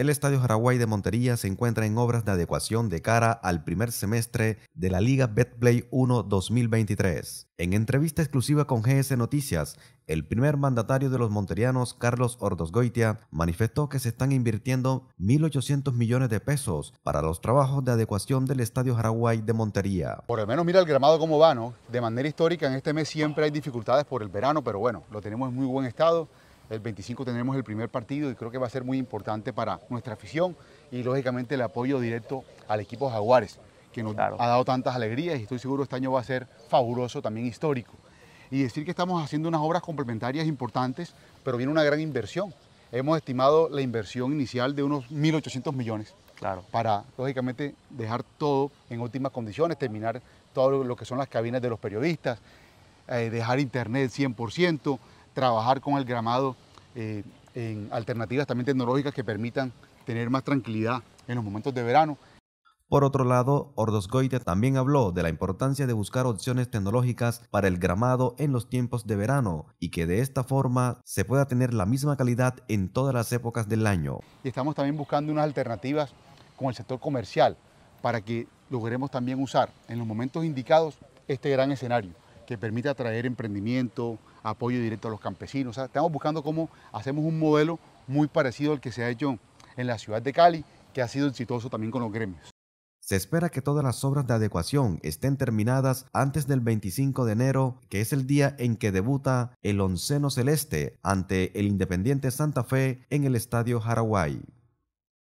El Estadio Jaraguay de Montería se encuentra en obras de adecuación de cara al primer semestre de la Liga Betplay 1 2023. En entrevista exclusiva con GS Noticias, el primer mandatario de los monterianos, Carlos Ordosgoitia, manifestó que se están invirtiendo 1.800 millones de pesos para los trabajos de adecuación del Estadio Jaraguay de Montería. Por lo menos mira el gramado como va, ¿no? De manera histórica, en este mes siempre hay dificultades por el verano, pero bueno, lo tenemos en muy buen estado el 25 tendremos el primer partido y creo que va a ser muy importante para nuestra afición y lógicamente el apoyo directo al equipo Jaguares, que nos ha dado tantas alegrías y estoy seguro este año va a ser fabuloso, también histórico. Y decir que estamos haciendo unas obras complementarias importantes, pero viene una gran inversión. Hemos estimado la inversión inicial de unos 1.800 millones. Para, lógicamente, dejar todo en óptimas condiciones, terminar todo lo que son las cabinas de los periodistas, eh, dejar internet 100%, trabajar con el gramado eh, en alternativas también tecnológicas que permitan tener más tranquilidad en los momentos de verano. Por otro lado, Ordosgoite también habló de la importancia de buscar opciones tecnológicas para el gramado en los tiempos de verano y que de esta forma se pueda tener la misma calidad en todas las épocas del año. Y estamos también buscando unas alternativas con el sector comercial para que logremos también usar en los momentos indicados este gran escenario que permita atraer emprendimiento, apoyo directo a los campesinos. estamos buscando cómo hacemos un modelo muy parecido al que se ha hecho en la ciudad de Cali, que ha sido exitoso también con los gremios. Se espera que todas las obras de adecuación estén terminadas antes del 25 de enero, que es el día en que debuta el Onceno Celeste ante el Independiente Santa Fe en el Estadio Jaraguay.